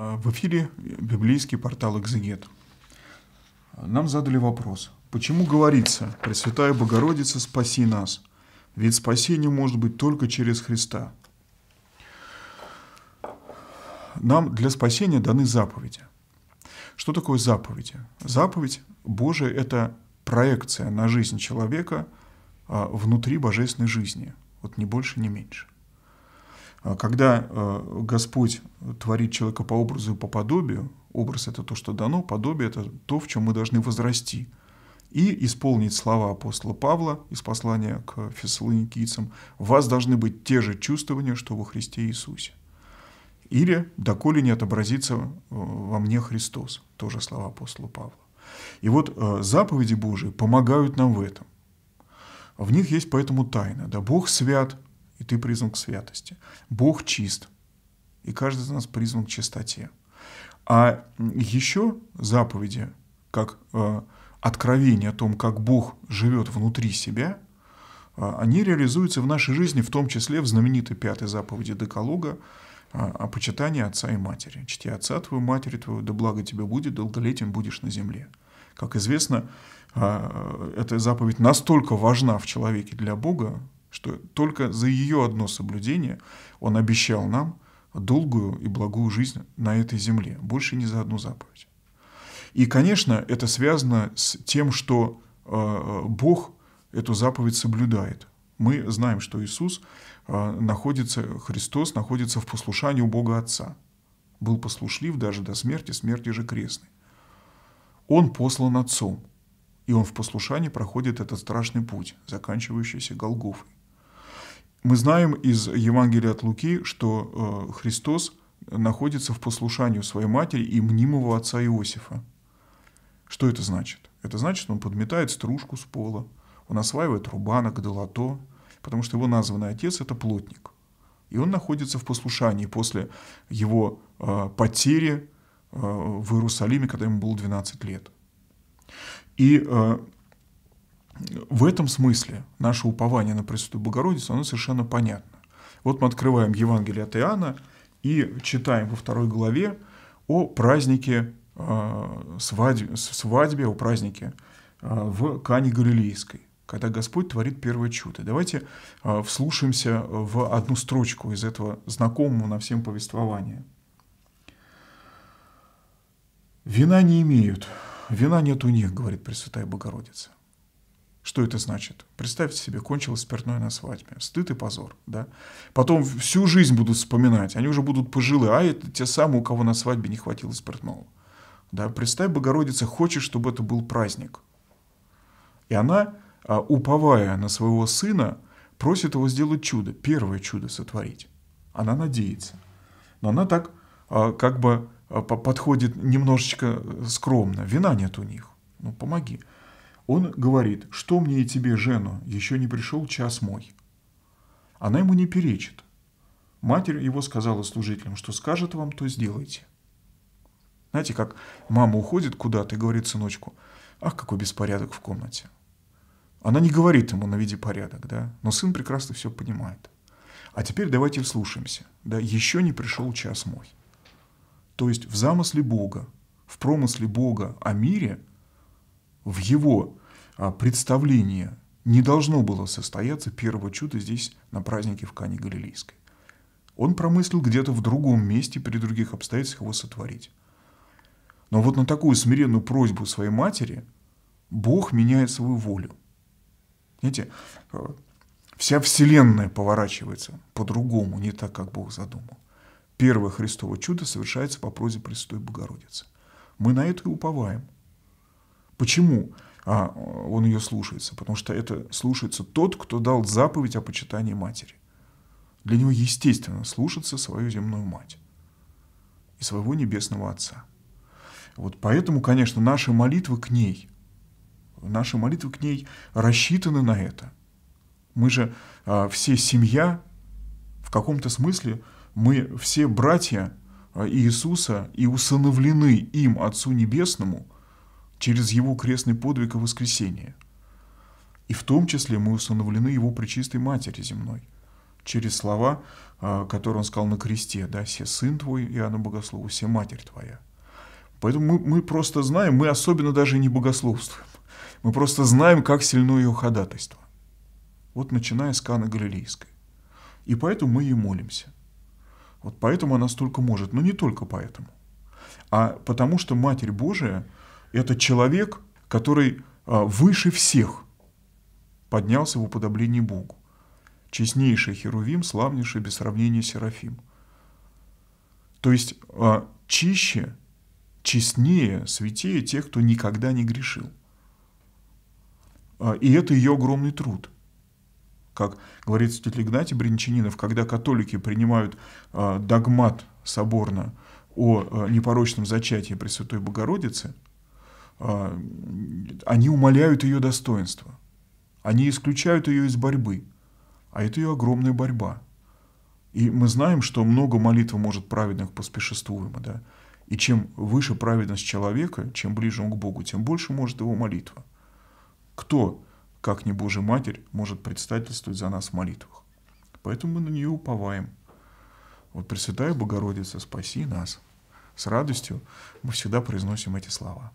А, в эфире библейский портал «Экзегет». Нам задали вопрос, почему говорится «Пресвятая Богородица, спаси нас», ведь спасение может быть только через Христа. Нам для спасения даны заповеди. Что такое заповеди? Заповедь Божия – это проекция на жизнь человека а, внутри божественной жизни, вот ни больше, ни меньше – а когда э, Господь творит человека по образу и по подобию, образ — это то, что дано, подобие — это то, в чем мы должны возрасти. И исполнить слова апостола Павла из послания к фессалоникийцам У «Вас должны быть те же чувствования, что во Христе Иисусе». Или «Доколе не отобразится э, во мне Христос» — тоже слова апостола Павла. И вот э, заповеди Божии помогают нам в этом. В них есть поэтому тайна. Да Бог свят, и ты призван к святости. Бог чист, и каждый из нас призван к чистоте. А еще заповеди, как э, откровение о том, как Бог живет внутри себя, э, они реализуются в нашей жизни, в том числе в знаменитой пятой заповеди Деколога, э, о почитании отца и матери. Чти отца твою, матери твою, да благо тебе будет, долголетием будешь на земле. Как известно, э, э, эта заповедь настолько важна в человеке для Бога, что только за ее одно соблюдение он обещал нам долгую и благую жизнь на этой земле, больше ни за одну заповедь. И, конечно, это связано с тем, что э, Бог эту заповедь соблюдает. Мы знаем, что Иисус э, находится, Христос находится в послушании у Бога Отца. Был послушлив даже до смерти, смерти же крестной. Он послан Отцом, и он в послушании проходит этот страшный путь, заканчивающийся Голгофой. Мы знаем из Евангелия от Луки, что э, Христос находится в послушании своей матери и мнимого отца Иосифа. Что это значит? Это значит, что он подметает стружку с пола, он осваивает рубанок, долото, потому что его названный отец – это плотник. И он находится в послушании после его э, потери э, в Иерусалиме, когда ему было 12 лет. И в этом смысле наше упование на Пресвятую Богородицу, оно совершенно понятно. Вот мы открываем Евангелие от Иоанна и читаем во второй главе о празднике э, свадьбе, свадьбе о празднике э, в Кане Галилейской, когда Господь творит первое чудо. Давайте э, вслушаемся в одну строчку из этого знакомого на всем повествования. «Вина не имеют, вина нет у них, — говорит Пресвятая Богородица. Что это значит? Представьте себе, кончилось спиртной на свадьбе. Стыд и позор, да? Потом всю жизнь будут вспоминать. Они уже будут пожилы, А это те самые, у кого на свадьбе не хватило спиртного. Да? Представь, Богородица хочет, чтобы это был праздник. И она, а, уповая на своего сына, просит его сделать чудо. Первое чудо сотворить. Она надеется. Но она так а, как бы а, подходит немножечко э, скромно. Вина нет у них. Ну, помоги. Он говорит, что мне и тебе, Жену, еще не пришел час мой. Она ему не перечит. Матерь его сказала служителям, что скажет вам, то сделайте. Знаете, как мама уходит куда-то и говорит сыночку, ах, какой беспорядок в комнате. Она не говорит ему, на наведи порядок, да, но сын прекрасно все понимает. А теперь давайте вслушаемся, да, еще не пришел час мой. То есть в замысле Бога, в промысле Бога о мире – в его а, представлении не должно было состояться первого чуда здесь, на празднике в Кане Галилейской. Он промыслил где-то в другом месте при других обстоятельствах его сотворить. Но вот на такую смиренную просьбу своей матери Бог меняет свою волю. Знаете, а, вся Вселенная поворачивается по-другому, не так, как Бог задумал. Первое Христово чудо совершается по просьбе Пресвятой Богородицы. Мы на это и уповаем – Почему а, он ее слушается? Потому что это слушается тот, кто дал заповедь о почитании матери. Для него естественно слушаться свою земную мать и своего небесного отца. Вот поэтому, конечно, наши молитвы к ней, наши молитвы к ней рассчитаны на это. Мы же а, все семья, в каком-то смысле мы все братья а, Иисуса и усыновлены им Отцу Небесному – через его крестный подвиг и воскресение. И в том числе мы установлены его пречистой матери земной, через слова, а, которые он сказал на кресте, да, «Се сын твой, Иоанна Богослову, все матерь твоя». Поэтому мы, мы просто знаем, мы особенно даже не богословствуем. Мы просто знаем, как сильно ее ходатайство. Вот начиная с Каны Галилейской. И поэтому мы ей молимся. Вот поэтому она столько может, но не только поэтому. А потому что Матерь Божия – это человек, который а, выше всех поднялся в уподоблении Богу. Честнейший Херувим, славнейший без сравнения Серафим. То есть а, чище, честнее, святее тех, кто никогда не грешил. А, и это ее огромный труд. Как говорит святитель Игнатий Бринчанинов, когда католики принимают догмат соборно о непорочном зачатии Пресвятой Богородицы – а, они умаляют ее достоинство. Они исключают ее из борьбы. А это ее огромная борьба. И мы знаем, что много молитв может праведных поспешествуемо. Да? И чем выше праведность человека, чем ближе он к Богу, тем больше может его молитва. Кто, как не Божья Матерь, может предстательствовать за нас в молитвах? Поэтому мы на нее уповаем. Вот Пресвятая Богородица, спаси нас. С радостью мы всегда произносим эти слова.